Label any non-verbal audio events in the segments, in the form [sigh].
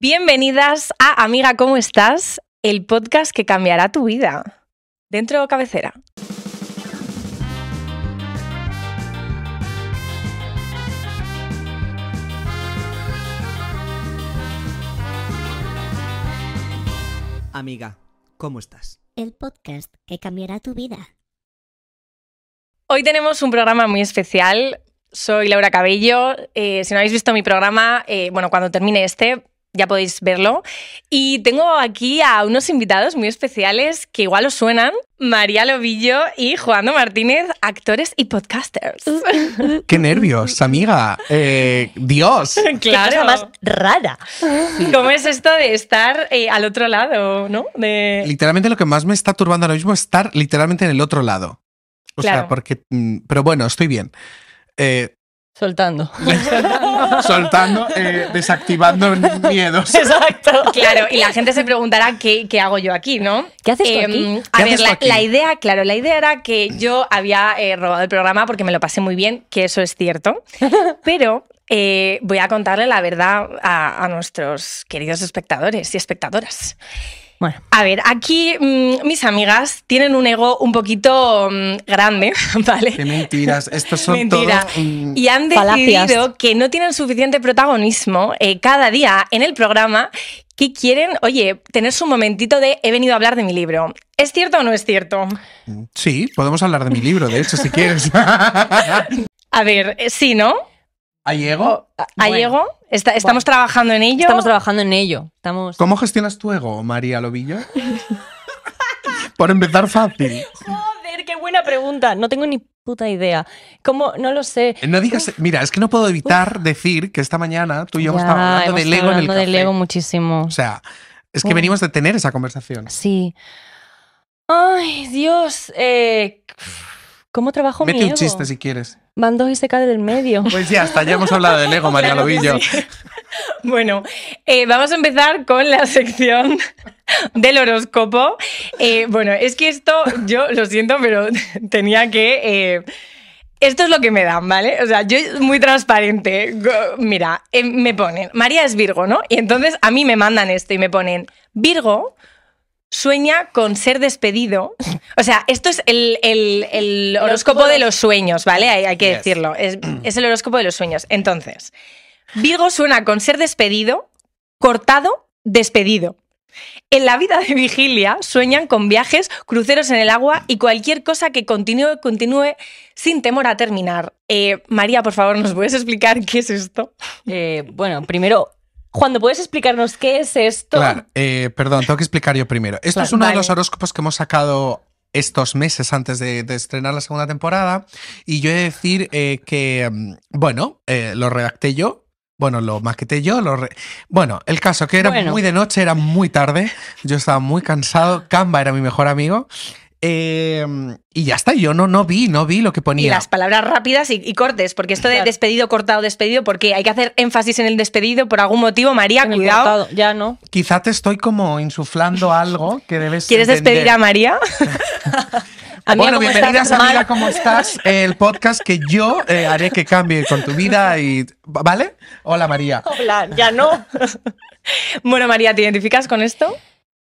Bienvenidas a Amiga, ¿cómo estás? El podcast que cambiará tu vida. Dentro cabecera. Amiga, ¿cómo estás? El podcast que cambiará tu vida. Hoy tenemos un programa muy especial. Soy Laura Cabello. Eh, si no habéis visto mi programa, eh, bueno, cuando termine este, ya podéis verlo. Y tengo aquí a unos invitados muy especiales que igual os suenan. María Lobillo y Juan Martínez, actores y podcasters. ¡Qué nervios, amiga! Eh, ¡Dios! [laughs] ¡Claro! Qué más rara! ¿Cómo es esto de estar eh, al otro lado, no? Literalmente lo que más me está turbando ahora mismo es estar literalmente en el otro lado. O sea, porque... Mm, pero bueno, estoy bien. Eh, Soltando. [laughs] Soltando, eh, desactivando miedos. Exacto. Claro, y la gente se preguntará qué, qué hago yo aquí, ¿no? ¿Qué haces em, aquí? A ver, la, idea, claro, la idea era que yo había eh, robado el programa porque me lo pasé muy bien, que eso es cierto, [laughs] pero eh, voy a contarle la verdad a nuestros queridos espectadores y espectadoras. Bueno. A ver, aquí mm, mis amigas tienen un ego un poquito mm, grande, [laughs] ¿vale? Qué mentiras, estos son todos, y han decidido que no tienen suficiente protagonismo eh, cada día en el programa que quieren, oye, tener su momentito de he venido a hablar de mi libro. ¿Es cierto o no es cierto? Sí, podemos hablar de mi libro, de hecho, si quieres. [laughs] a ver, eh, sí, ¿no? ¿Hay ego? ¿Hay ego? estamos trabajando en ello. Estamos trabajando en ello. Estamos... ¿Cómo gestionas tu ego, María Lobillo? [laughs] Por empezar fácil. Joder, qué buena pregunta. No tengo ni puta idea. ¿Cómo? No lo sé. Eh, no digas, mira, es que no puedo evitar decir que esta mañana tú y yo hablando de Lego en el café. de Lego muchísimo. O sea, es que venimos de tener esa conversación. Sí. Ay, Dios. Eh... ¿Cómo trabajo Mete mi ego? un chiste si quieres. Van dos y se cae del medio. Pues ya hasta ya hemos hablado del ego, María [laughs] Lovillo. [laughs] Bueno, eh, vamos a empezar con la sección [laughs] del horóscopo. Eh, bueno, es que esto, yo lo siento, pero tenía que... Eh, esto es lo que me dan, ¿vale? O sea, yo muy transparente. Mira, em, me ponen, María es Virgo, ¿no? Y entonces a mí me mandan esto y me ponen, Virgo sueña con ser despedido. O sea, esto es el, horóscopo de los sueños, ¿vale? Hay, que decirlo. [clears throat] Es, el horóscopo de los sueños. Entonces, Virgo suena con ser despedido, cortado, despedido. En la vida de vigilia sueñan con viajes, cruceros en el agua y cualquier cosa que continúe, continúe sin temor a terminar. Eh, María, por favor, ¿nos puedes explicar qué es esto? Eh, bueno, primero, cuando puedes explicarnos qué es esto. Claro, eh, perdón, tengo que explicar yo primero. Esto es uno de los horóscopos que hemos sacado estos meses antes de, estrenar la segunda temporada. Y yo he de decir eh, que, mm, bueno, eh, lo redacté yo. Bueno, lo maqueté yo. Lo Bueno, el caso que era muy de noche, era muy tarde. Yo estaba muy cansado. Canva era mi mejor amigo. Em, y ya está, yo no, no vi, no vi lo que ponía. Y las palabras rápidas y, cortes, porque esto de despedido, cortado, despedido, porque hay que hacer énfasis en el despedido por algún motivo, María, cuidado. ya no. Quizá te estoy como insuflando [laughs] algo que debes. ¿Quieres despedir a María? [laughs] [laughs] bueno, bienvenidas a María, ¿cómo estás? El podcast que yo eh, haré que cambie con tu vida y... ¿Vale? Hola, María. Hola, ya no. bueno, María, ¿te identificas con esto?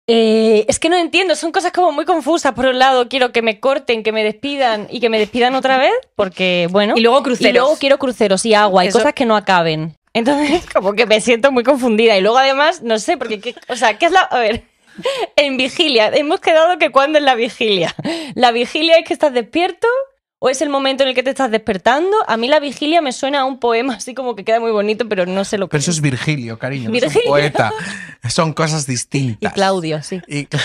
Eh, es que no entiendo, son cosas como muy confusas. Por un lado, quiero que me corten, que me despidan y que me despidan otra vez, porque bueno. Y luego cruceros. Y luego quiero cruceros y agua y cosas que no acaben. Entonces, [laughs] como que me siento muy confundida. Y luego, además, no sé, porque, ¿qué, o sea, ¿qué es la. A ver. [laughs] En vigilia, hemos quedado que cuando es la vigilia. La vigilia es que estás despierto o es el momento en el que te estás despertando. A mí la vigilia me suena a un poema así como que queda muy bonito, pero no sé lo que. Pero eso es Virgilio, cariño. Virgilio. es poeta. [laughs] Son cosas distintas. Y Claudio, sí. Y... [laughs]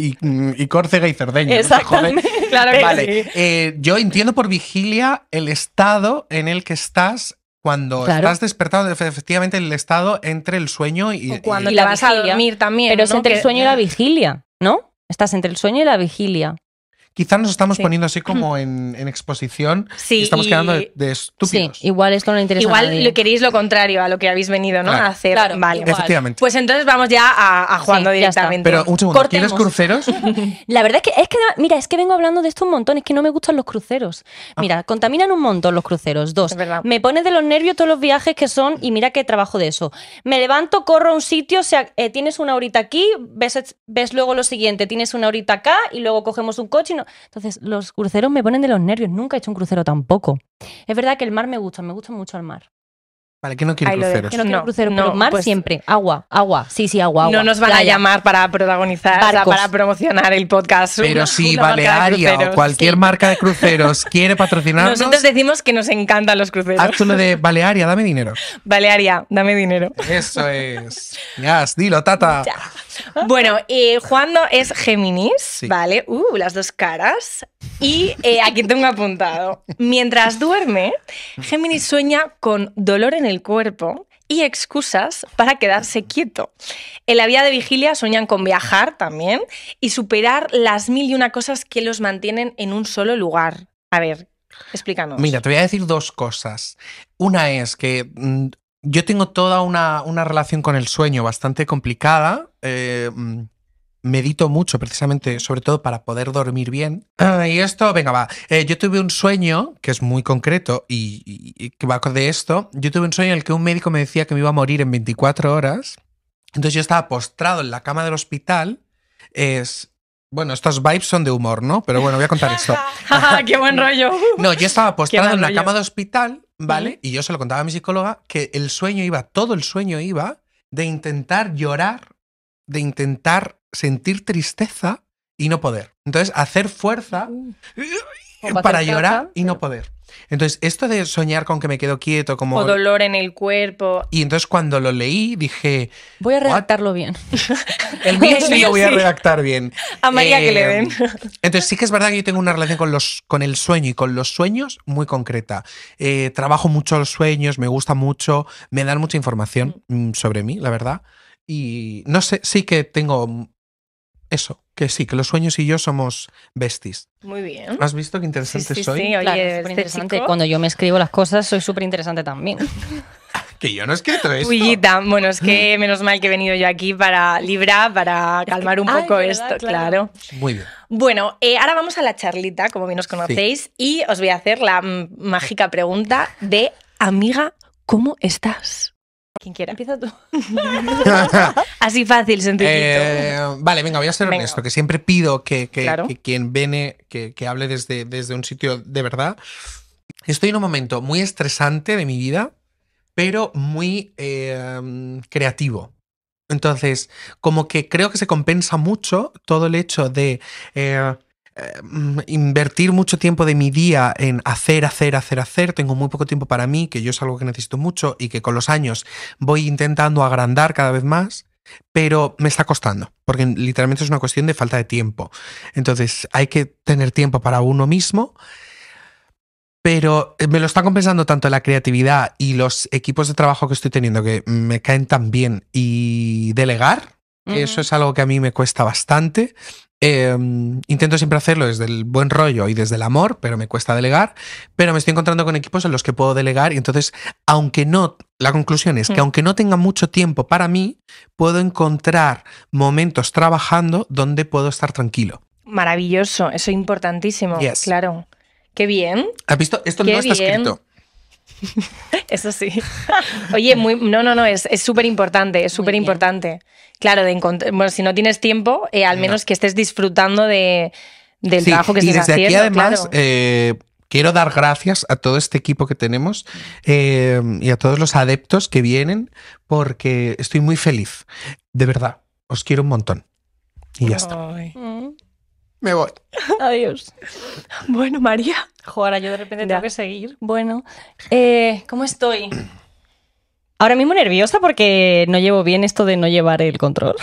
Y, Córcega y Cerdeña. Exactamente. [laughs] Claro vale. Eh, yo entiendo por vigilia el estado en el que estás cuando estás despertado, efectivamente, el estado entre el sueño y. cuando la vas a dormir también. Pero es entre el sueño y la vigilia, ¿no? Estás entre el sueño y la vigilia. Quizás nos estamos poniendo así como [laughs] en, exposición. Sí, y estamos quedando de, estúpidos. Sí, igual esto no interesa. Igual queréis lo contrario a lo que habéis venido ¿no? a hacer. Pues entonces vamos ya a, jugando directamente. Pero un segundo, cruceros? [laughs] La verdad es que, es que, mira, es que vengo hablando de esto un montón. Es que no me gustan los cruceros. Ah. Mira, contaminan un montón los cruceros. Dos, me pone de los nervios todos los viajes que son y mira qué trabajo de eso. Me levanto, corro a un sitio, o sea, eh, tienes una horita aquí, ves, ves luego lo siguiente, tienes una horita acá y luego cogemos un coche y no entonces, los cruceros me ponen de los nervios. Nunca he hecho un crucero tampoco. Es verdad que el mar me gusta, me gusta mucho el mar. Vale, que no quiero cruceros. no, mar pues siempre. Agua, agua. Sí, sí, agua, agua. No nos van a llamar para protagonizar, para promocionar el podcast. Pero si Balearia o cualquier marca de cruceros quiere [laughs] patrocinarnos. Nosotros decimos que nos encantan los cruceros. lo de Balearia, dame dinero. Balearia, dame dinero. Eso es. Ya, dilo, tata. Bueno, eh, Juan no es Géminis, ¿vale? Uh, las dos caras. Y eh, aquí tengo apuntado. Mientras duerme, Géminis sueña con dolor en el cuerpo y excusas para quedarse quieto. En la vida de vigilia sueñan con viajar también y superar las mil y una cosas que los mantienen en un solo lugar. A ver, explícanos. Mira, te voy a decir dos cosas. Una es que mm, yo tengo toda una, una relación con el sueño bastante complicada eh, mm, medito mucho precisamente, sobre todo para poder dormir bien. Ah, y esto, venga, va. Eh, yo tuve un sueño, que es muy concreto y, que va de esto, yo tuve un sueño en el que un médico me decía que me iba a morir en 24 horas. Entonces yo estaba postrado en la cama del hospital. Es, bueno, estos vibes son de humor, ¿no? Pero bueno, voy a contar esto. [laughs] ¡Qué buen mm. rollo! no, yo estaba [laughs] postrado en la cama de hospital, ¿vale? Y yo se lo contaba a mi psicóloga que el sueño iba, todo el sueño iba de intentar llorar de intentar sentir tristeza y no poder. Entonces, hacer fuerza uh. eh, para, llorar y no poder. Entonces, esto de soñar con que me quedo quieto, como. O dolor en el cuerpo. Y entonces, cuando lo leí, dije. Voy a redactarlo bien. [laughs] el mío sí lo voy a redactar bien. A María que le eh, den. entonces, sí que es verdad que yo tengo una relación con, los, con el sueño y con los sueños muy concreta. Eh, trabajo mucho los sueños, me gusta mucho, me dan mucha información mm. Mm, sobre mí, la verdad. Y no sé, sí que tengo eso, que sí, que los sueños y yo somos besties. Muy bien. ¿Has visto qué interesante soy? Sí, oye, es este interesante. Cuando yo me escribo las cosas, soy súper interesante también. [laughs] que yo no he escrito esto. Bueno, es que menos mal que he venido yo aquí para librar, para calmar un poco esto, claro. Muy bien. Bueno, eh, ahora vamos a la charlita, como bien os conocéis, y os voy a hacer la mágica pregunta de amiga, ¿cómo estás? Quien quiera. Empieza tú. [laughs] Así fácil, sencillito. Eh, vale, venga, voy a ser honesto, que siempre pido que, quien viene, que, hable desde, desde un sitio de verdad. Estoy en un momento muy estresante de mi vida, pero muy em, creativo. Entonces, como que creo que se compensa mucho todo el hecho de... Eh, eh, mm, invertir mucho tiempo de mi día en hacer, hacer, hacer, hacer. Tengo muy poco tiempo para mí, que yo es algo que necesito mucho y que con los años voy intentando agrandar cada vez más, pero me está costando, porque literalmente es una cuestión de falta de tiempo. Entonces hay que tener tiempo para uno mismo. Pero eh, me lo está compensando tanto la creatividad y los equipos de trabajo que estoy teniendo que me caen tan bien y delegar, eso es algo que a mí me cuesta bastante Em, intento siempre hacerlo desde el buen rollo y desde el amor, pero me cuesta delegar, pero me estoy encontrando con equipos en los que puedo delegar y entonces, aunque no, la conclusión es que mm. aunque no tenga mucho tiempo para mí, puedo encontrar momentos trabajando donde puedo estar tranquilo. Maravilloso, eso es importantísimo, claro. Qué bien. ¿Has visto? Esto no está escrito. [laughs] Eso sí. Oye, muy, no, no, no, es súper importante, es súper importante. Claro, de bueno, si no tienes tiempo, eh, al menos que estés disfrutando de, del trabajo que y desde Aquí, además, eh, quiero dar gracias a todo este equipo que tenemos eh, y a todos los adeptos que vienen, porque estoy muy feliz. De verdad, os quiero un montón. Y ya está. Mm. Me voy. Adiós. Bueno, María. Joder, yo de repente tengo que seguir. Bueno, eh, ¿cómo estoy? Ahora mismo nerviosa porque no llevo bien esto de no llevar el control.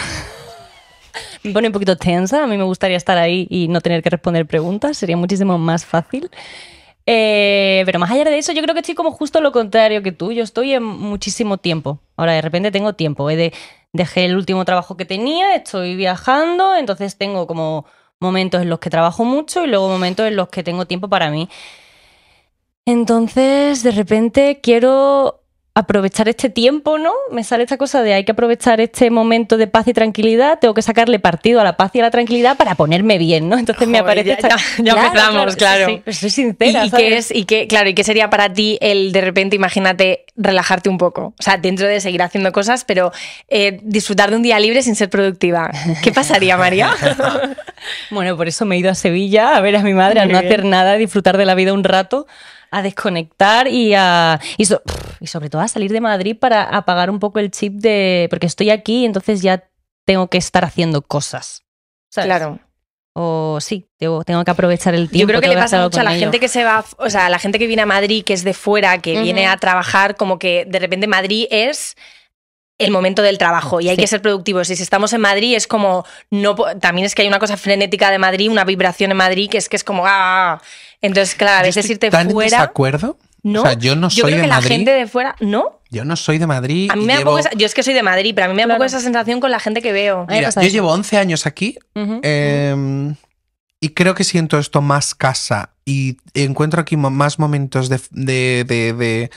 Me pone un poquito tensa. A mí me gustaría estar ahí y no tener que responder preguntas. Sería muchísimo más fácil. Eh, pero más allá de eso, yo creo que estoy como justo lo contrario que tú. Yo estoy en muchísimo tiempo. Ahora de repente tengo tiempo. He eh, de, dejé el último trabajo que tenía, estoy viajando, entonces tengo como momentos en los que trabajo mucho y luego momentos en los que tengo tiempo para mí. Entonces, de repente quiero aprovechar este tiempo, ¿no? Me sale esta cosa de hay que aprovechar este momento de paz y tranquilidad, tengo que sacarle partido a la paz y a la tranquilidad para ponerme bien, ¿no? Entonces me aparece esta... ya, empezamos, claro. soy sincera. ¿Y, Qué claro, ¿y qué sería para ti el de repente, imagínate, relajarte un poco? O sea, dentro de seguir haciendo cosas, pero eh, disfrutar de un día libre sin ser productiva. ¿Qué pasaría, María? [laughs] bueno, por eso me he ido a Sevilla a ver a mi madre, a no hacer nada, disfrutar de la vida un rato a desconectar y a. Y, y sobre todo a salir de Madrid para apagar un poco el chip de. Porque estoy aquí, entonces ya tengo que estar haciendo cosas. ¿sabes? Claro o sí, tengo, tengo, que aprovechar el tiempo. Yo creo que, le pasa mucho a la gente que se va, o sea, la gente que viene a Madrid, que es de fuera, que viene a trabajar, como que de repente Madrid es el momento del trabajo y hay que ser productivos. Y si estamos en Madrid es como, no, también es que hay una cosa frenética de Madrid, una vibración en Madrid que es que es como, ah, entonces claro, a veces irte fuera. ¿Estás de acuerdo? No, yo no soy creo de que Madrid. la gente de fuera, no. Yo no soy de Madrid. A mí yo es que soy de Madrid, pero a mí me da poco esa sensación con la gente que veo. Mira, yo llevo 11 años aquí em, y creo que siento esto más casa y encuentro aquí más momentos de, de,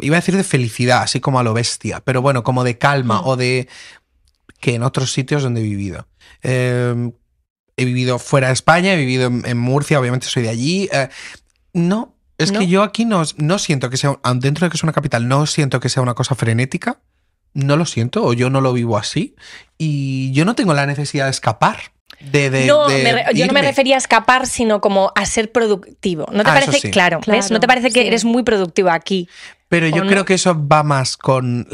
iba a decir de felicidad, así como a lo bestia, pero bueno, como de calma mm. o de que en otros sitios donde he vivido. Em, he vivido fuera de España, he vivido en, Murcia, obviamente soy de allí. Eh, no, es que yo aquí no, no siento que sea, dentro de que es una capital, no siento que sea una cosa frenética. No lo siento, o yo no lo vivo así. Y yo no tengo la necesidad de escapar no, yo no me refería a escapar, sino como a ser productivo. ¿No te ah, parece? Claro, ¿No te parece que eres muy productivo aquí? Pero yo creo que eso va más con.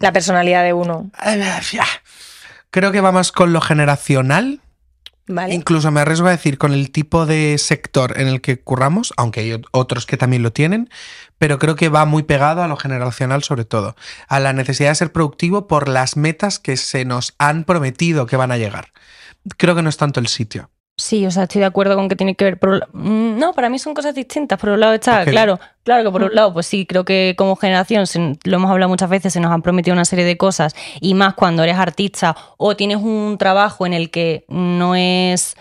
La personalidad de uno. Eh, creo que va más con lo generacional. Incluso me arriesgo a decir con el tipo de sector en el que curramos, aunque hay otros que también lo tienen, pero creo que va muy pegado a lo generacional sobre todo, a la necesidad de ser productivo por las metas que se nos han prometido que van a llegar creo que no es tanto el sitio. Sí, o sea, estoy de acuerdo con que tiene que ver. Mm, no, para mí son cosas distintas. Por un lado está, claro, claro que por un mm. lado, pues sí, creo que como generación, lo hemos hablado muchas veces, se nos han prometido una serie de cosas y más cuando eres artista o tienes un trabajo en el que no es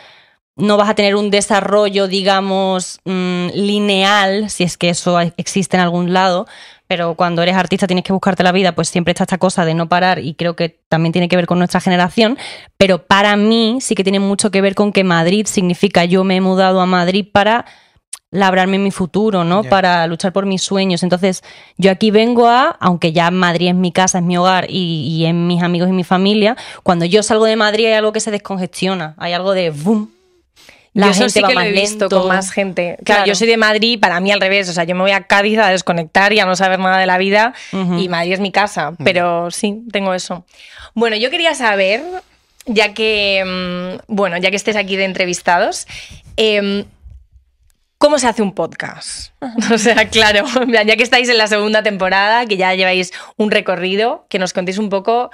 no vas a tener un desarrollo, digamos, mm, lineal, si es que eso existe en algún lado, pero cuando eres artista tienes que buscarte la vida, pues siempre está esta cosa de no parar y creo que también tiene que ver con nuestra generación, pero para mí sí que tiene mucho que ver con que Madrid significa yo me he mudado a Madrid para labrarme mi futuro, ¿no? Para luchar por mis sueños. Entonces, yo aquí vengo a, aunque ya Madrid es mi casa, es mi hogar y, y es mis amigos y mi familia, cuando yo salgo de Madrid hay algo que se descongestiona, hay algo de boom, yo gente que con más gente. Claro, yo soy de Madrid, para mí al revés, o sea, yo me voy a Cádiz a desconectar y a no saber nada de la vida y Madrid es mi casa, pero sí, tengo eso. Bueno, yo quería saber, ya que, mm, bueno, ya que estés aquí de entrevistados, em, ¿Cómo se hace un podcast? [laughs] O sea, claro, [laughs] ya que estáis en la segunda temporada, que ya lleváis un recorrido, que nos contéis un poco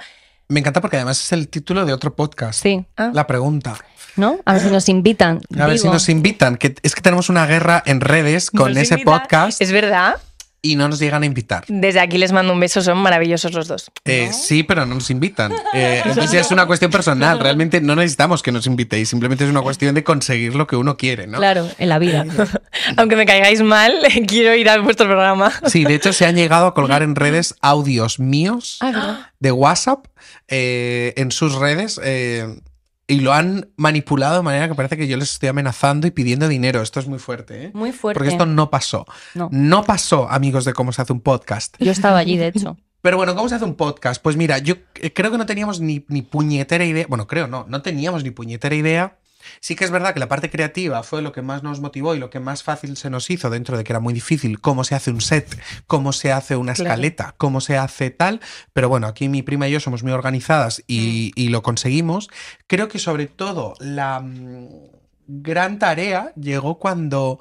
me encanta porque además es el título de otro podcast. Sí. Ah. La pregunta. ¿No? A ver si nos invitan. A ver si nos invitan. Que es que tenemos una guerra en redes con ese podcast. Es verdad y no nos llegan a invitar. Desde aquí les mando un beso, son maravillosos los dos. Eh, sí, pero no nos invitan. [laughs] Eh, es una cuestión personal, realmente no necesitamos que nos invitéis, simplemente es una cuestión de conseguir lo que uno quiere, ¿no? Claro, en la vida. Eh, [laughs] Aunque me caigáis mal, [laughs] quiero ir a vuestro programa. Sí, de hecho se han llegado a colgar en redes audios míos ah, de WhatsApp en sus redes y lo han manipulado de manera que parece que yo les estoy amenazando y pidiendo dinero. Esto es muy fuerte, ¿eh? Muy fuerte. Porque esto no pasó. No. pasó, amigos de cómo se hace un podcast. Yo estaba allí, de hecho. [laughs] Pero bueno, ¿cómo se hace un podcast? Pues mira, yo eh, creo que no teníamos ni, ni puñetera idea. Bueno, creo no, no teníamos ni puñetera idea Sí que es verdad que la parte creativa fue lo que más nos motivó y lo que más fácil se nos hizo dentro de que era muy difícil cómo se hace un set, cómo se hace una escaleta, cómo se hace tal, pero bueno, aquí mi prima y yo somos muy organizadas y, mm. lo conseguimos. Creo que sobre todo la mm, gran tarea llegó cuando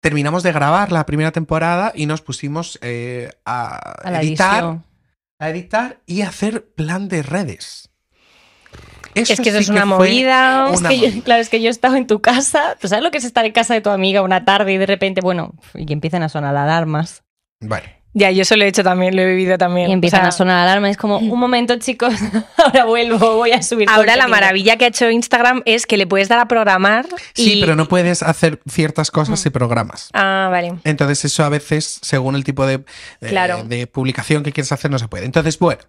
terminamos de grabar la primera temporada y nos pusimos eh, a editar, a editar y hacer plan de redes es que eso es una movida. es que claro, es que yo he estado en tu casa. ¿Tú sabes lo que es estar en casa de tu amiga una tarde y de repente, bueno, y empiezan a sonar alarmas? Vale. Ya, yo eso lo he hecho también, lo he vivido también. Y empiezan a sonar alarma, es como, un momento chicos, [laughs] ahora vuelvo, voy a subir. Ahora la maravilla que ha hecho Instagram es que le puedes dar a programar. Sí, pero no puedes hacer ciertas cosas si mm. programas. Ah, vale. Entonces eso a veces, según el tipo eh, de publicación que quieres hacer, no se puede. Entonces, bueno,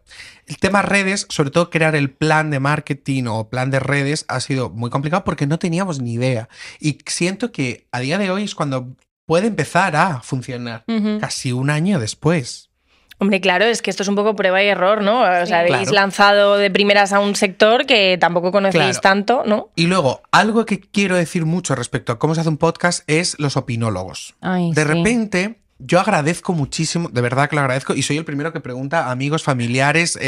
el tema redes, sobre todo crear el plan de marketing o plan de redes, ha sido muy complicado porque no teníamos ni idea. Y siento que a día de hoy es cuando puede empezar a funcionar casi un año después. Hombre, claro, es que esto es un poco prueba y error, ¿no? O sea, habéis lanzado de primeras a un sector que tampoco conocéis tanto, ¿no? Y luego, algo que quiero decir mucho respecto a cómo se hace un podcast es los opinólogos. de repente, yo agradezco muchísimo, de verdad que lo agradezco, y soy el primero que pregunta a amigos, familiares, eh,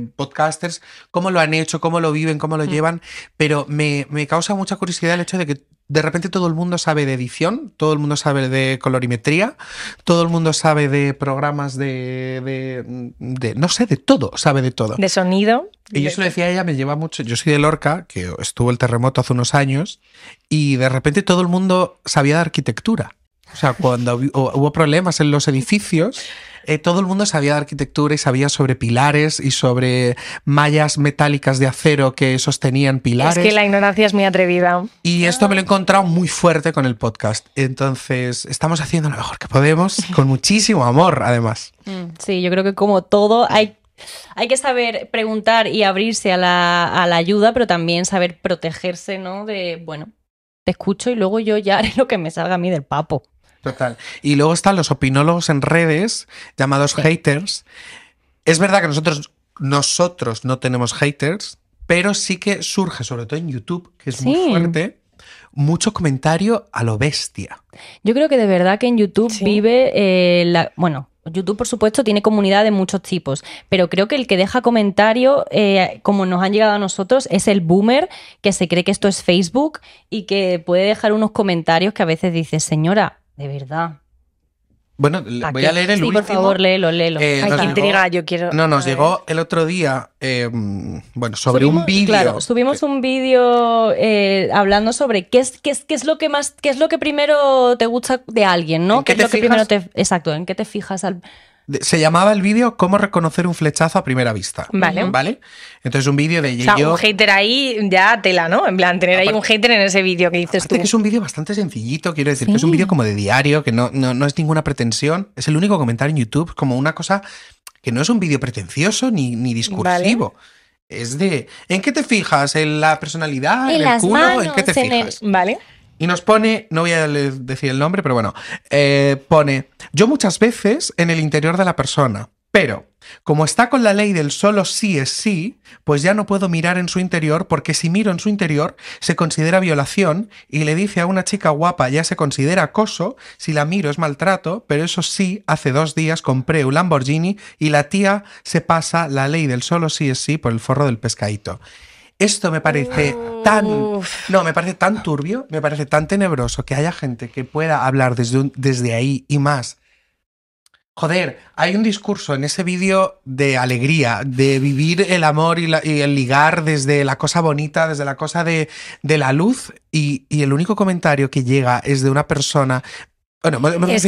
eh, podcasters, cómo lo han hecho, cómo lo viven, cómo lo mm. llevan, pero me causa mucha curiosidad el hecho de que de repente todo el mundo sabe de edición, todo el mundo sabe de colorimetría, todo el mundo sabe de programas de, no sé, de todo, sabe de todo. De sonido. Y yo se lo decía ella, me lleva mucho, yo soy de Lorca, que estuvo el terremoto hace unos años, y de repente todo el mundo sabía de arquitectura. O sea, cuando [laughs] hubo problemas en los edificios, eh, todo el mundo sabía de arquitectura y sabía sobre pilares y sobre mallas metálicas de acero que sostenían pilares. Es que la ignorancia es muy atrevida. Y esto me lo he encontrado muy fuerte con el podcast. Entonces, estamos haciendo lo mejor que podemos, [laughs] con muchísimo amor, además. Mm, sí, yo creo que como todo, hay hay que saber preguntar y abrirse a la, a la, ayuda, pero también saber protegerse, ¿no? De, bueno, te escucho y luego yo ya haré lo que me salga a mí del papo. Total. Y luego están los opinólogos en redes, llamados haters. Es verdad que nosotros, nosotros no tenemos haters, pero sí que surge, sobre todo en YouTube, que es muy fuerte, mucho comentario a lo bestia. Yo creo que de verdad que en YouTube vive eh, la. Bueno. YouTube, por supuesto, tiene comunidad de muchos tipos, pero creo que el que deja comentario, eh, como nos han llegado a nosotros, es el boomer que se cree que esto es Facebook y que puede dejar unos comentarios que a veces dice, señora, de verdad. Bueno, voy a leer el sí, Por favor, léelo, léelo. Eh, Ay, qué intriga, yo quiero. No, nos llegó el otro día, em, bueno, sobre un vídeo. Claro, subimos un vídeo eh, hablando sobre qué es, qué es, lo que más, qué es lo que primero te gusta de alguien, ¿no? ¿Qué, exacto, en qué te fijas al, se llamaba el vídeo Cómo reconocer un flechazo a primera vista. Vale. ¿Vale? Entonces un vídeo de o sea, un hater ahí ya tela, ¿no? En plan, tener ahí un hater en ese vídeo que dices tú. es un vídeo bastante sencillito, quiero decir, que es un vídeo como de diario, que no, no, es ninguna pretensión. Es el único comentario en YouTube como una cosa que no es un vídeo pretencioso ni, ni discursivo. Es de, ¿en qué te fijas? ¿En la personalidad? ¿En, el culo? ¿En qué te fijas? Vale. Y nos pone, no voy a decir el nombre, pero bueno, eh, pone, yo muchas veces en el interior de la persona, pero como está con la ley del solo sí es sí, pues ya no puedo mirar en su interior porque si miro en su interior se considera violación y le dice a una chica guapa ya se considera acoso, si la miro es maltrato, pero eso sí, hace dos días compré un Lamborghini y la tía se pasa la ley del solo sí es sí por el forro del pescadito. Esto me parece tan. No, me parece tan turbio, me parece tan tenebroso que haya gente que pueda hablar desde, desde ahí y más. Joder, hay un discurso en ese vídeo de alegría, de vivir el amor y, el ligar desde la cosa bonita, desde la cosa de, la luz, y, el único comentario que llega es de una persona bueno, es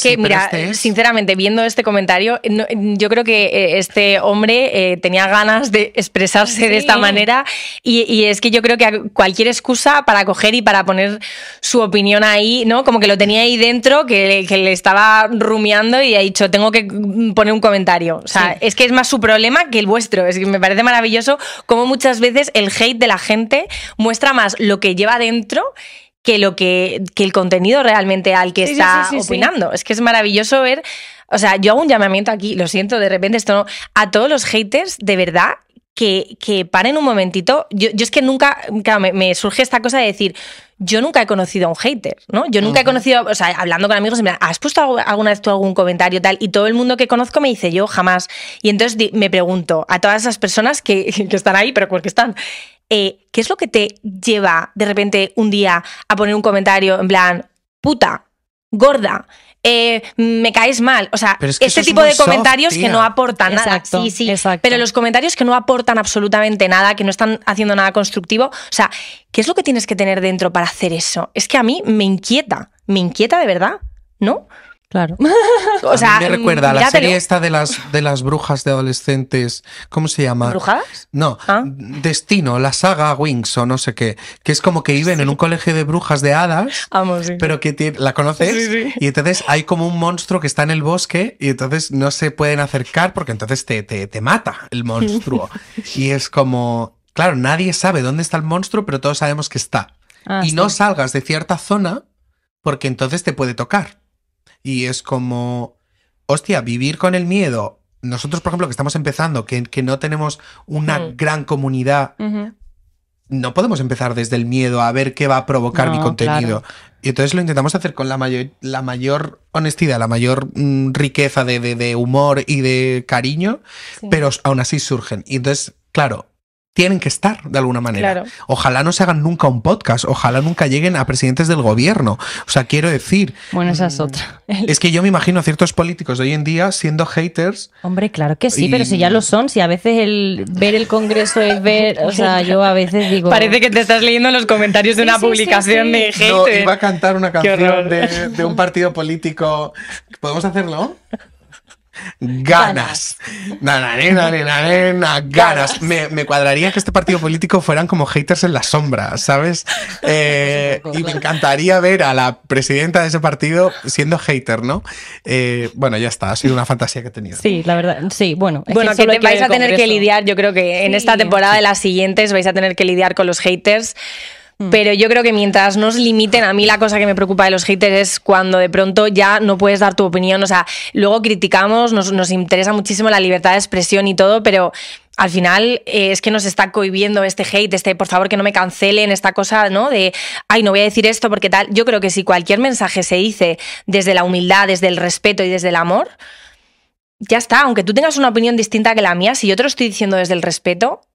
que, mira, este sinceramente, viendo este comentario, yo creo que eh, este hombre eh, tenía ganas de expresarse de esta manera y, es que yo creo que cualquier excusa para coger y para poner su opinión ahí, ¿no? Como que lo tenía ahí dentro, que, le estaba rumiando y ha dicho, tengo que mm, poner un comentario. O sea, es que es más su problema que el vuestro. Es que me parece maravilloso cómo muchas veces el hate de la gente muestra más lo que lleva dentro que lo que, el contenido realmente al que está opinando. Es que es maravilloso ver. O sea, yo hago un llamamiento aquí, lo siento, de repente esto no, a todos los haters, de verdad, que, paren un momentito. Yo, es que nunca, claro, me, surge esta cosa de decir, yo nunca he conocido a un hater, ¿no? Yo nunca he conocido, o sea, hablando con amigos, me ¿has puesto alguna vez tú algún comentario tal? Y todo el mundo que conozco me dice, yo jamás. Y entonces me pregunto a todas esas personas que, [laughs] que están ahí, pero porque están, eh, ¿qué es lo que te lleva de repente un día a poner un comentario en plan, puta, gorda, eh, me caes mal. O sea, este tipo de comentarios que no aportan nada. Sí, sí. Pero los comentarios que no aportan absolutamente nada, que no están haciendo nada constructivo. O sea, ¿qué es lo que tienes que tener dentro para hacer eso? Es que a mí me inquieta, me inquieta de verdad, ¿no? Claro. O sea, a mí me recuerda la serie esta de las, de las brujas de adolescentes. ¿Cómo se llama? ¿Brujas? No, ah. Destino, la saga Wings o no sé qué. Que es como que viven en un colegio de brujas de hadas. vamos Pero que la conoces. Sí, y entonces hay como un monstruo que está en el bosque y entonces no se pueden acercar porque entonces te, te, mata el monstruo. [laughs] y es como. Claro, nadie sabe dónde está el monstruo, pero todos sabemos que está. Ah, y no salgas de cierta zona porque entonces te puede tocar. Y es como, hostia, vivir con el miedo. Nosotros, por ejemplo, que estamos empezando, que, que no tenemos una gran comunidad, no podemos empezar desde el miedo a ver qué va a provocar mi contenido. Y entonces lo intentamos hacer con la mayor, la mayor honestidad, la mayor mm, riqueza de, de, humor y de cariño, pero aún así surgen. Y entonces, claro, tienen que estar de alguna manera. Ojalá no se hagan nunca un podcast, ojalá nunca lleguen a presidentes del gobierno. O sea, quiero decir. Bueno, esa es otra. [laughs] Es que yo me imagino a ciertos políticos de hoy en día siendo haters. Hombre, claro que sí, pero si ya lo son, si a veces el ver el Congreso es ver. O sea, [laughs] yo a veces digo. Parece que te estás leyendo los comentarios de una publicación de haters. No, iba a cantar una canción de un partido político. ¿Podemos hacerlo? ganas. ganas. Me, cuadraría que este partido político fueran como haters en la sombra, ¿sabes? [laughs] Eh, y me encantaría ver a la presidenta de ese partido siendo hater, ¿no? Eh, bueno, ya está, ha sido una fantasía que he tenido. Sí, la verdad, sí, bueno. Es bueno, que, vais a tener que lidiar, yo creo que en esta temporada de las siguientes vais a tener que lidiar con los haters Mm. Pero yo creo que mientras nos limiten, a mí la cosa que me preocupa de los haters es cuando de pronto ya no puedes dar tu opinión. O sea, luego criticamos, nos, interesa muchísimo la libertad de expresión y todo, pero al final eh, es que nos está cohibiendo este hate, este por favor que no me cancelen, esta cosa, ¿no? De, ay, no voy a decir esto porque tal. Yo creo que si cualquier mensaje se dice desde la humildad, desde el respeto y desde el amor, ya está. Aunque tú tengas una opinión distinta que la mía, si yo te lo estoy diciendo desde el respeto,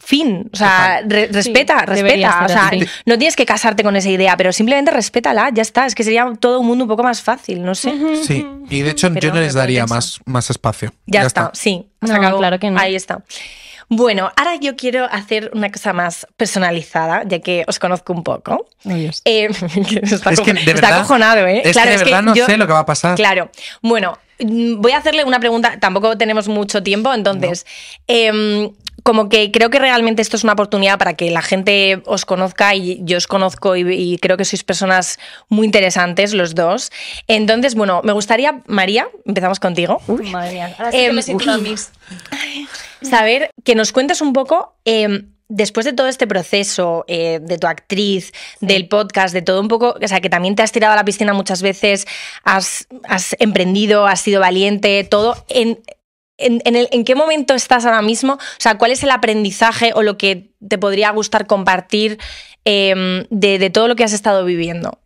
Fin, o sea, respeta, respeta. O sea, no tienes que casarte con esa idea, pero simplemente respétala, ya está. Es que sería todo un mundo un poco más fácil, no sé. Sí, y de hecho yo no, les daría más, más espacio. Ya, está, sí. claro que no. Ahí está. Bueno, ahora yo quiero hacer una cosa más personalizada, ya que os conozco un poco. Eh, [laughs] está es acojonado, ¿eh? claro, de verdad no sé lo que va a pasar. Claro. Bueno, mm, voy a hacerle una pregunta. Tampoco tenemos mucho tiempo, entonces. Em, como que creo que realmente esto es una oportunidad para que la gente os conozca y yo os conozco y, creo que sois personas muy interesantes los dos. Entonces, bueno, me gustaría, María, empezamos contigo. Uy, ahora sí em, me siento [laughs] Saber que nos cuentes un poco... Em, después de todo este proceso eh, de tu actriz, del podcast, de todo un poco, o sea, que también te has tirado a la piscina muchas veces, has, emprendido, has sido valiente, todo en, qué momento estás ahora mismo? O sea, ¿cuál es el aprendizaje o lo que te podría gustar compartir em, de, todo lo que has estado viviendo?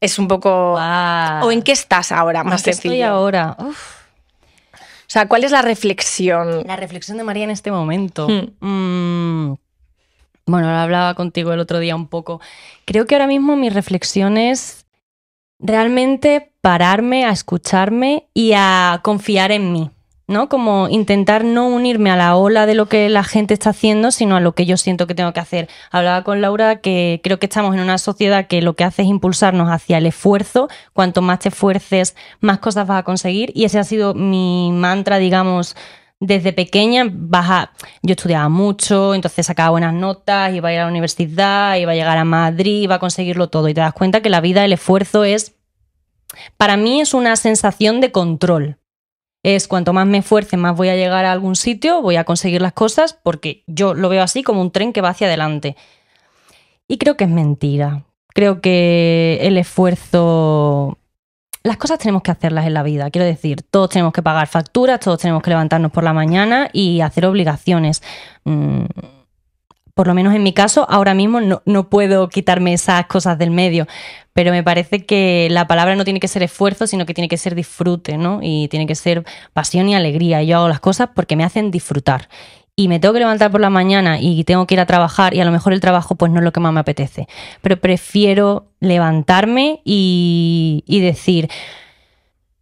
Es un poco... ¿O en qué estás ahora? Más ¿En estoy ahora? O sea, ¿cuál es la reflexión? La reflexión de María en este momento. Hmm. Mm. Bueno, lo hablaba contigo el otro día un poco. Creo que ahora mismo mi reflexión es realmente pararme a escucharme y a confiar en mí. ¿no? Como intentar no unirme a la ola de lo que la gente está haciendo, sino a lo que yo siento que tengo que hacer. Hablaba con Laura que creo que estamos en una sociedad que lo que hace es impulsarnos hacia el esfuerzo. Cuanto más te esfuerces, más cosas vas a conseguir. Y ese ha sido mi mantra, digamos, desde pequeña yo estudiaba mucho, entonces sacaba buenas notas, iba a ir a la universidad, iba a llegar a Madrid, iba a conseguirlo todo. Y te das cuenta que la vida, el esfuerzo es, para mí es una sensación de control es cuanto más me esfuerce, más voy a llegar a algún sitio, voy a conseguir las cosas, porque yo lo veo así como un tren que va hacia adelante. Y creo que es mentira. Creo que el esfuerzo... Las cosas tenemos que hacerlas en la vida, quiero decir, todos tenemos que pagar facturas, todos tenemos que levantarnos por la mañana y hacer obligaciones. Mm, por lo menos en mi caso, ahora mismo no, puedo quitarme esas cosas del medio, pero me parece que la palabra no tiene que ser esfuerzo, sino que tiene que ser disfrute, ¿no? Y tiene que ser pasión y alegría. Yo hago las cosas porque me hacen disfrutar. Y me tengo que levantar por la mañana y tengo que ir a trabajar y a lo mejor el trabajo pues no es lo que más me apetece, pero prefiero levantarme y, y decir,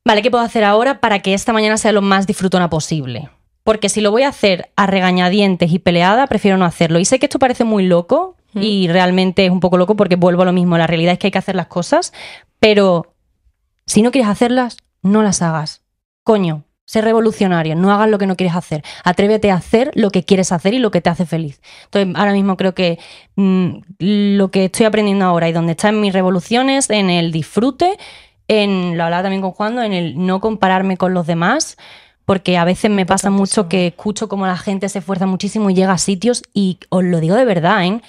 vale, ¿qué puedo hacer ahora para que esta mañana sea lo más disfrutona posible? porque si lo voy a hacer a regañadientes y peleada, prefiero no hacerlo. Y sé que esto parece muy loco y realmente es un poco loco porque vuelvo a lo mismo, la realidad es que hay que hacer las cosas, pero si no quieres hacerlas, no las hagas. Coño, sé revolucionario, no hagas lo que no quieres hacer, atrévete a hacer lo que quieres hacer y lo que te hace feliz. Entonces, ahora mismo creo que mm, lo que estoy aprendiendo ahora y donde está en mis revoluciones, en el disfrute, en, lo hablaba también con Juan, en el no compararme con los demás, porque a veces me pasa mucho que escucho como la gente se esfuerza muchísimo y llega a sitios y os lo digo de verdad, ¿eh?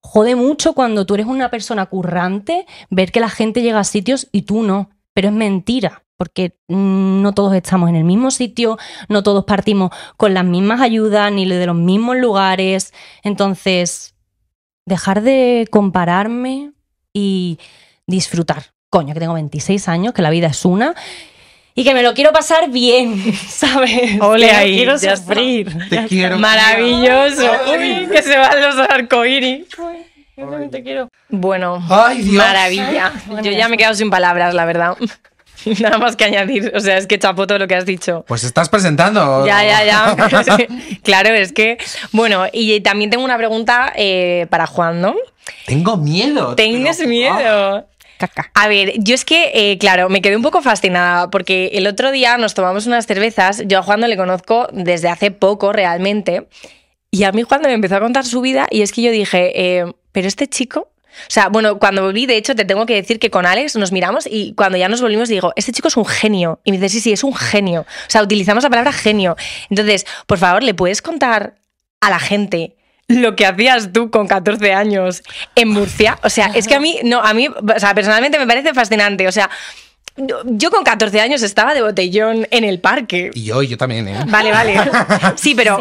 Jode mucho cuando tú eres una persona currante ver que la gente llega a sitios y tú no, pero es mentira porque no todos estamos en el mismo sitio, no todos partimos con las mismas ayudas ni de los mismos lugares. Entonces, dejar de compararme y disfrutar. Coño, que tengo 26 años, que la vida es una y que me lo quiero pasar bien, [laughs] ¿sabes? Ole ahí, quiero sufrir. Te quiero. Maravilloso. Uy, que se van los arcoíris. Yo también te quiero. Bueno, maravilla. Yo ya me he quedado sin palabras, la verdad. [laughs] Nada más que añadir, o sea, es que chapoto todo lo que has dicho. Pues estás presentando. Ya, ya, ya. [laughs] claro, es que. Bueno, y también tengo una pregunta eh, para Juan, ¿no? Tengo miedo. Tienes miedo. Ah. A ver, yo es que, eh, claro, me quedé un poco fascinada porque el otro día nos tomamos unas cervezas. Yo a Juan le conozco desde hace poco realmente. Y a mí Juan me empezó a contar su vida y es que yo dije, eh, pero este chico o sea, bueno, cuando volví, de hecho, te tengo que decir que con Alex nos miramos y cuando ya nos volvimos digo, este chico es un genio. Y me dice, sí, sí, es un genio. O sea, utilizamos la palabra genio. Entonces, por favor, ¿le puedes contar a la gente lo que hacías tú con 14 años en Murcia. O sea, es que a mí, no, a mí, o sea, personalmente me parece fascinante. O sea, yo con 14 años estaba de botellón en el parque. Y yo, yo también, ¿eh? Vale, vale. [laughs] Sí, pero.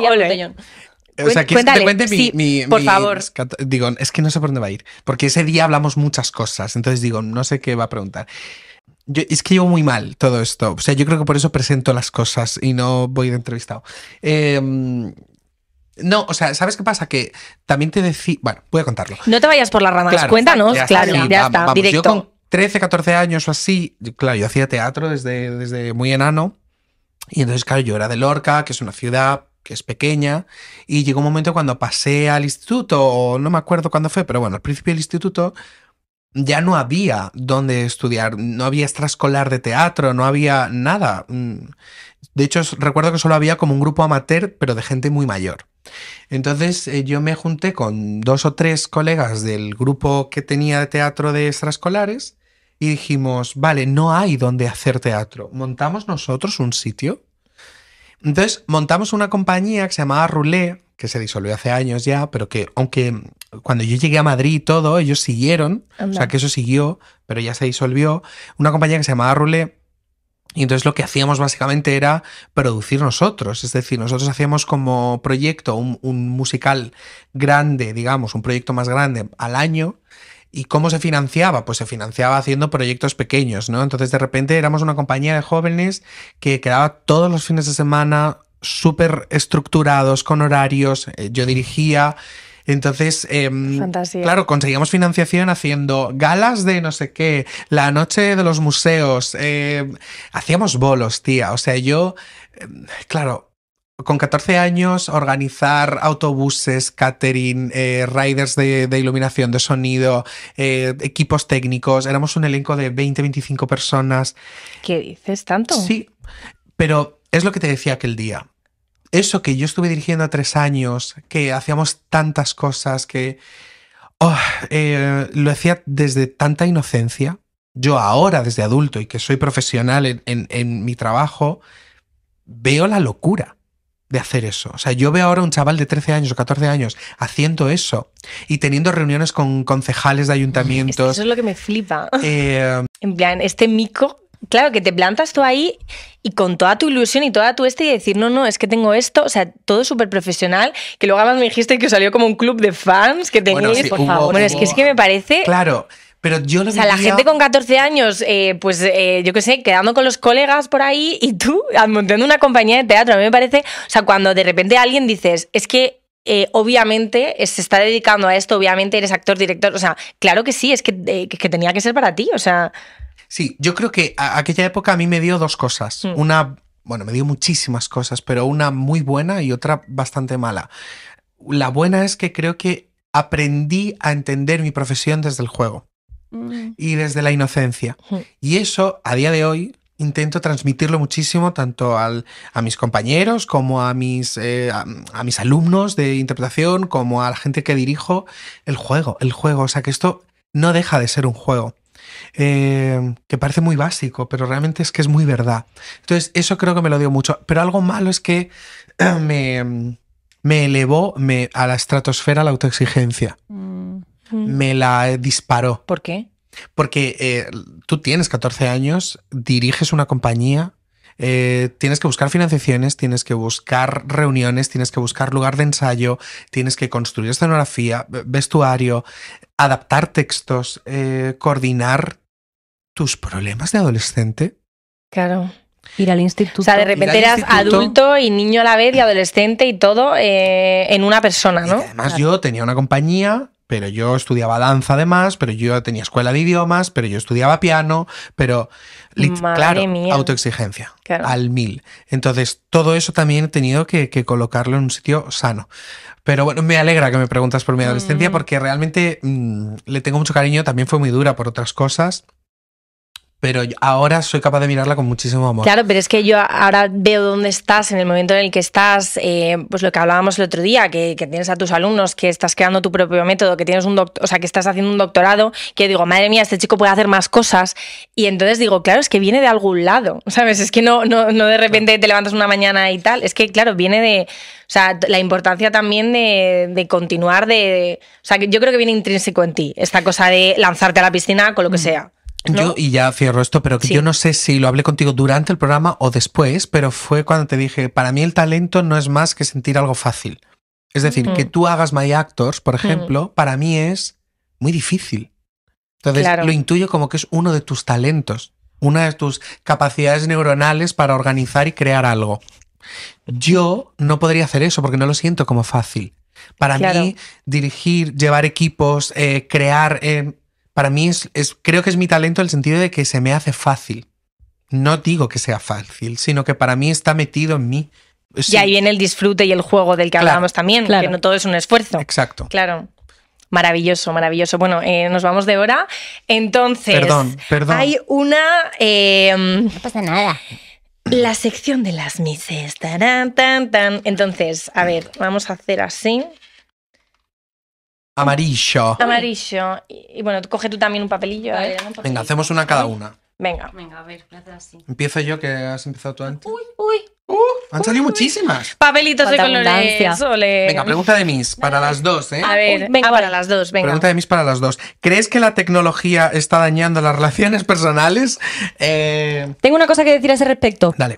O sea, que te mi, Por favor. Digo, es que no sé por dónde va a ir. Porque ese día hablamos muchas cosas. Entonces digo, no sé qué va a preguntar. Yo, es que llevo muy mal todo esto. O sea, yo creo que por eso presento las cosas y no voy de entrevistado. Eh, no, o sea, ¿sabes qué pasa? Que también te decí... Bueno, voy a contarlo. No te vayas por las ramas, cuéntanos, claro, ya está, directo. Yo con 13, 14 años o así, claro, yo hacía teatro desde, desde muy enano. Y entonces, claro, yo era de Lorca, que es una ciudad que es pequeña, y llegó un momento cuando pasé al instituto, o no me acuerdo cuándo fue, pero bueno, al principio del instituto ya no había donde estudiar, no había extraescolar de teatro, no había nada. Mm, de hecho, recuerdo que solo había como un grupo amateur, pero de gente muy mayor. Entonces eh, yo me junté con dos o tres colegas del grupo que tenía de teatro de extraescolares y dijimos, vale, no hay donde hacer teatro, montamos nosotros un sitio. Entonces montamos una compañía que se llamaba Roulé, que se disolvió hace años ya, pero que aunque cuando yo llegué a Madrid y todo, ellos siguieron, o sea que eso siguió, pero ya se disolvió, una compañía que se llamaba Roulé y entonces lo que hacíamos básicamente era producir nosotros, es decir, nosotros hacíamos como proyecto un, musical grande, digamos, un proyecto más grande al año. ¿Y cómo se financiaba? Pues se financiaba haciendo proyectos pequeños, ¿no? Entonces de repente éramos una compañía de jóvenes que quedaba todos los fines de semana súper estructurados, con horarios, eh, yo dirigía, entonces, em, claro, conseguíamos financiación haciendo galas de no sé qué, la noche de los museos, eh, hacíamos bolos, tía. O sea, yo, em, claro, con 14 años, organizar autobuses, catering, eh, riders de, iluminación, de sonido, eh, equipos técnicos. Éramos un elenco de 20, 25 personas. ¿Qué dices tanto? Sí, pero es lo que te decía aquel día eso que yo estuve dirigiendo a tres años, que hacíamos tantas cosas, que oh, eh, lo hacía desde tanta inocencia. Yo ahora, desde adulto y que soy profesional en, mi trabajo, veo la locura de hacer eso. O sea, yo veo ahora un chaval de 13 años o 14 años haciendo eso y teniendo reuniones con concejales de ayuntamientos. eso es lo que me flipa. Eh, en este mico Claro, que te plantas tú ahí y con toda tu ilusión y toda tu este y decir, no, no, es que tengo esto, o sea, todo súper profesional, que luego además me dijiste que salió como un club de fans que tenéis, por favor. bueno, es que es que me parece... Claro, pero yo lo O sea, la gente con 14 años, eh, pues eh, yo qué sé, quedando con los colegas por ahí y tú [laughs] montando una compañía de teatro, a mí me parece, o sea, cuando de repente alguien dices, es que eh, obviamente se está dedicando a esto, obviamente eres actor, director, o sea, claro que sí, es que, que tenía que ser para ti, o sea... Sí, yo creo que a aquella época a mí me dio dos cosas. Mm. Una, bueno, me dio muchísimas cosas, pero una muy buena y otra bastante mala. La buena es que creo que aprendí a entender mi profesión desde el juego mm. y desde la inocencia. Mm. Y eso, a día de hoy, intento transmitirlo muchísimo tanto a mis compañeros como a mis, eh, a, mis alumnos de interpretación, como a la gente que dirijo, el juego, el juego. O sea que esto no deja de ser un juego. Eh, que parece muy básico, pero realmente es que es muy verdad. Entonces, eso creo que me lo dio mucho. Pero algo malo es que [clears throat] me, elevó me, a la estratosfera la autoexigencia. Mm. Mm. Me la disparó. ¿Por qué? Porque eh, tú tienes 14 años, diriges una compañía, eh, tienes que buscar financiaciones, tienes que buscar reuniones, tienes que buscar lugar de ensayo, tienes que construir escenografía, vestuario, adaptar textos, eh, coordinar tus problemas de adolescente. Claro. Ir al instituto. O sea, de repente eras adulto y niño a la vez y adolescente y todo eh, en una persona, ¿no? además, yo tenía una compañía, pero yo estudiaba danza además, pero yo tenía escuela de idiomas, pero yo estudiaba piano, pero. claro, autoexigencia. Claro. Al mil. Entonces, todo eso también he tenido que colocarlo en un sitio sano. Pero bueno, me alegra que me preguntas por mi adolescencia mm. porque realmente mm, le tengo mucho cariño, también fue muy dura por otras cosas pero ahora soy capaz de mirarla con muchísimo amor. Claro, pero es que yo ahora veo dónde estás en el momento en el que estás, eh, pues lo que hablábamos el otro día, que, tienes a tus alumnos, que estás creando tu propio método, que tienes un doctor, o sea, que estás haciendo un doctorado, que digo, madre mía, este chico puede hacer más cosas. Y entonces digo, claro, es que viene de algún lado, [laughs] ¿sabes? Es que no, no, no de repente te levantas una mañana y tal, es que claro, viene de, o sea, la importancia también de, continuar, de, o sea, que yo creo que viene intrínseco en ti, esta cosa de lanzarte a la piscina con lo que mm. sea. Yo, y ya cierro esto, pero que yo no sé si lo hablé contigo durante el programa o después, pero fue cuando te dije, para mí el talento no es más que sentir algo fácil. Es decir, que tú hagas My Actors, por ejemplo, para mí es muy difícil. Entonces, lo intuyo como que es uno de tus talentos, una de tus capacidades neuronales para organizar y crear algo. Yo no podría hacer eso porque no lo siento como fácil. Para mí, dirigir, llevar equipos, eh, crear... Eh, para mí es, creo que es mi talento en el sentido de que se me hace fácil. No digo que sea fácil, sino que para mí está metido en mí. Y ahí viene el disfrute y el juego del que hablábamos también, que no todo es un esfuerzo. Exacto. Claro. Maravilloso, maravilloso. Bueno, eh, nos vamos de hora. Entonces, perdón, hay una... Eh, no pasa nada. La sección de las mises. tan, tan. Entonces, a ver, vamos a hacer así. Amarillo. Amarillo. Y, bueno, coge tú también ¿eh? un papelillo. Venga, hacemos una cada una. Venga. Venga, a ver, así. Empiezo yo, que has empezado tú antes. Uy, uy. Uh, han salido muchísimas. Papelitos de colores. Venga, pregunta de mis, para las dos, ¿eh? A ver, venga, para las dos, venga. Pregunta de mis para las dos. ¿Crees que la tecnología está dañando las relaciones personales? Eh... Tengo una cosa que decir a ese respecto. Dale.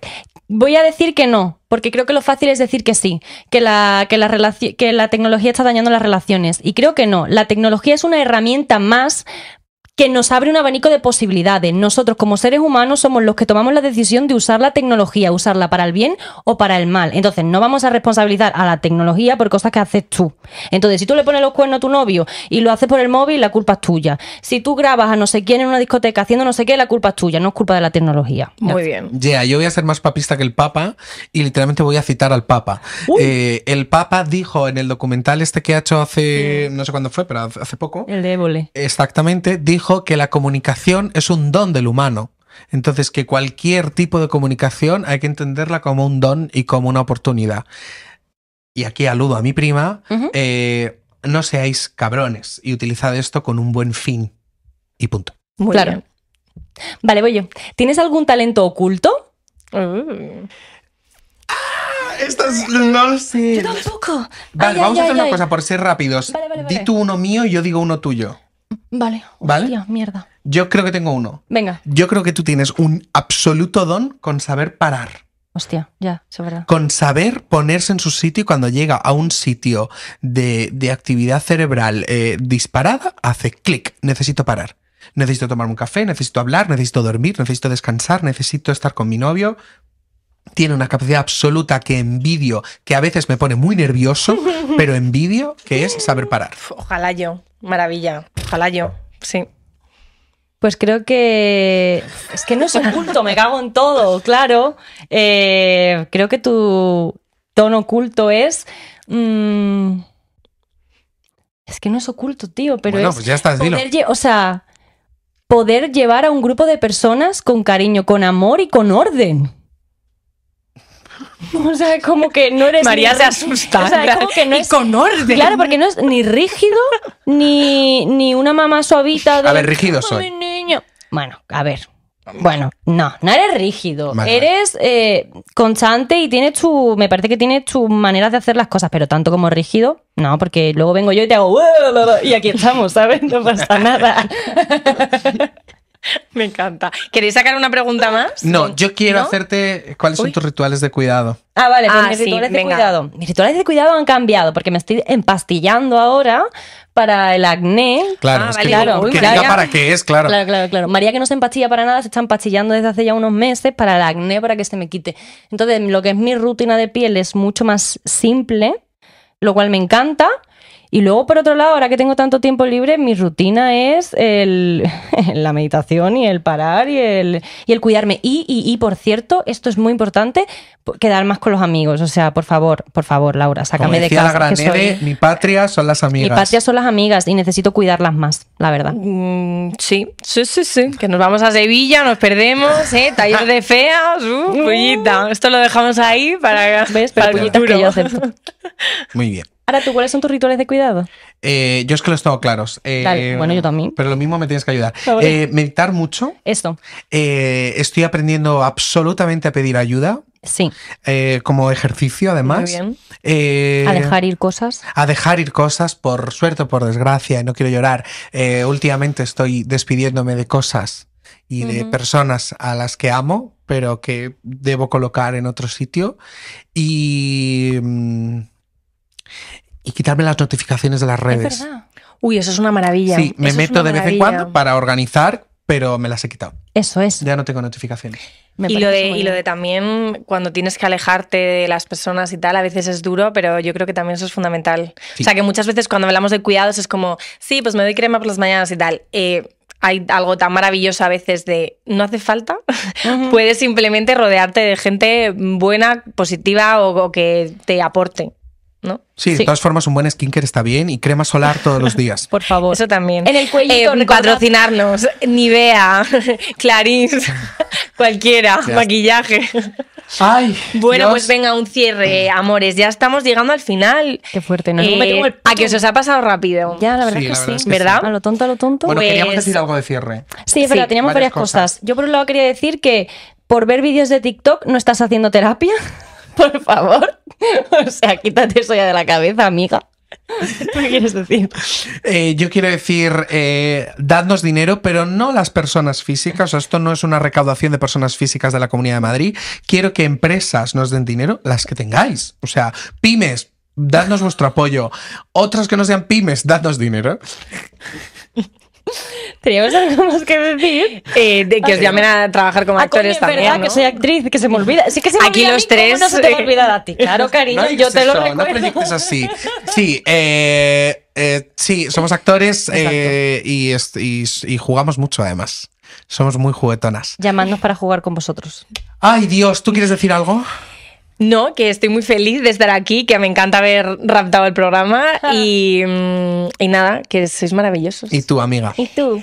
Voy a decir que no, porque creo que lo fácil es decir que sí, que la, que, la que la tecnología está dañando las relaciones. Y creo que no, la tecnología es una herramienta más que nos abre un abanico de posibilidades. Nosotros como seres humanos somos los que tomamos la decisión de usar la tecnología, usarla para el bien o para el mal. Entonces no vamos a responsabilizar a la tecnología por cosas que haces tú. Entonces si tú le pones los cuernos a tu novio y lo haces por el móvil, la culpa es tuya. Si tú grabas a no sé quién en una discoteca haciendo no sé qué, la culpa es tuya, no es culpa de la tecnología. Muy bien. Ya, yo voy a ser más papista que el Papa y literalmente voy a citar al Papa. Eh, el Papa dijo en el documental este que ha hecho hace, no sé cuándo fue, pero hace poco. El de Évole. Exactamente, dijo que la comunicación es un don del humano. Entonces, que cualquier tipo de comunicación hay que entenderla como un don y como una oportunidad. Y aquí aludo a mi prima, eh, no seáis cabrones y utilizad esto con un buen fin. Y punto. claro. Vale, voy yo. ¿Tienes algún talento oculto? Ah, estas no sé. Yo tampoco. Vale, vamos a hacer una cosa por ser rápidos. Di tú uno mío y yo digo uno tuyo. Vale. mierda. Yo creo que tengo uno. Venga. Yo creo que tú tienes un absoluto don con saber parar. Hostia, ya, es verdad. Con saber ponerse en su sitio y cuando llega a un sitio de, actividad cerebral eh, disparada, hace clic, necesito parar. Necesito tomar un café, necesito hablar, necesito dormir, necesito descansar, necesito estar con mi novio. Tiene una capacidad absoluta que envidio, que a veces me pone muy nervioso, [laughs] pero envidio, que es saber parar. Ojalá yo. Maravilla. Ojalá yo. Sí. Pues creo que. Es que no es [laughs] oculto, me cago en todo, claro. Eh, creo que tu tono oculto es. Mm, es que no es oculto, tío, pero es pues ya poder o sea, poder llevar a un grupo de personas con cariño, con amor y con orden. [laughs] O sea, como que no eres. María se asusta. que no es, con orden. Claro, porque no es ni rígido, ni, ni una mamá suavita. a ver, rígido soy. Niño. Bueno, a ver. Bueno, no, no eres rígido. Eres eh, constante y tienes tu. Me parece que tienes tus maneras de hacer las cosas, pero tanto como rígido, no, porque luego vengo yo y te hago. [laughs] Y aquí estamos, ¿sabes? No pasa nada. [laughs] [laughs] Me encanta. ¿Queréis sacar una pregunta más? No, yo quiero hacerte cuáles son tus rituales de cuidado. Ah, vale, pues ah, mis rituales de cuidado. Mis rituales de cuidado han cambiado porque me estoy empastillando ahora para el acné. Claro, ah, claro. para qué es, claro. Claro, claro, claro. María que no se empastilla para nada, se está empastillando desde hace ya unos meses para el acné, para que se me quite. Entonces, lo que es mi rutina de piel es mucho más simple, lo cual me encanta y luego, por otro lado, ahora que tengo tanto tiempo libre, mi rutina es el, [laughs] la meditación y el parar y el, y el cuidarme. Y, por cierto, esto es muy importante, quedar más con los amigos. O sea, por favor, por favor, Laura, sácame de casa. que Mi patria son las amigas. Mi patria son las amigas y necesito cuidarlas más, la verdad. Mm, sí, sí, sí, sí. Que nos vamos a Sevilla, nos perdemos, ¿eh? Taller de feas, uh, [laughs] Esto lo dejamos ahí para, el futuro. Que [laughs] yo Muy bien. Ahora tú, ¿cuáles son tus rituales de cuidado? Eh, yo es que los tengo claros. Eh, bueno, yo también. Pero lo mismo me tienes que ayudar. [laughs] Eh, meditar mucho. Esto. estoy aprendiendo absolutamente a pedir ayuda. Sí. como ejercicio, además. Muy bien. a dejar ir cosas. A dejar ir cosas, por suerte o por desgracia, y no quiero llorar. últimamente estoy despidiéndome de cosas y de personas a las que amo, pero que debo colocar en otro sitio. Y. Mm, y quitarme las notificaciones de las redes. verdad? Uy, eso es una maravilla. Sí, me meto de vez en cuando para organizar, pero me las he quitado. Eso es. Ya no tengo notificaciones. y lo, de, y lo de también cuando tienes que alejarte de las personas y tal, a veces es duro, pero yo creo que también eso es fundamental. O sea, que muchas veces cuando hablamos de cuidados es como, sí, pues me doy crema por las mañanas y tal. Eh, hay algo tan maravilloso a veces de no hace falta, [laughs] puedes simplemente rodearte de gente buena, positiva o que te aporte. ¿no? Sí, de todas formas, un buen skincare está bien y crema solar todos los días. [laughs] Por favor. Eso también. En el cuello. Eh, patrocinarnos. Nivea, [laughs] Clarins, [laughs] cualquiera, maquillaje. Ay, bueno, pues venga, un cierre, amores. Ya estamos llegando al final. Qué fuerte, ¿no? Eh, a que se os ha pasado rápido. Ya, la verdad, que sí. ¿Verdad? A lo tonto, a lo tonto. Bueno, pues queríamos decir algo de cierre. Sí, pero teníamos varias, cosas. Yo, por un lado, quería decir que por ver vídeos de TikTok no estás haciendo terapia por favor. [laughs] O sea, quítate eso ya de la cabeza, amiga. [laughs] ¿Qué quieres decir? Eh, yo quiero decir, eh, dadnos dinero, pero no las personas físicas. O esto no es una recaudación de personas físicas de la Comunidad de Madrid. Quiero que empresas nos den dinero, las que tengáis. O sea, pymes, dadnos vuestro apoyo. Otras que no sean pymes, dadnos dinero. [laughs] [laughs] Teníamos algo más que decir. Eh, que os llamen a trabajar como ah, actores también. Verdad, que soy actriz, que se me olvida. Sí que se me Aquí los tres. No se te ti. Claro, cariño, yo te lo recuerdo. No proyectes así. [laughs] Sí, eh, eh, sí, somos actores y, y jugamos mucho además. Somos muy juguetonas. Llamadnos para jugar con vosotros. Ay, Dios, ¿tú quieres decir algo? No, que estoy muy feliz de estar aquí, que me encanta haber raptado el programa [laughs] mm, y, nada, que sois maravillosos. Y tú, amiga. Y tú.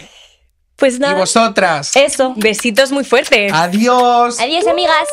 Pues nada. Y vosotras. Eso, besitos muy fuertes. Adiós. Adiós, amigas.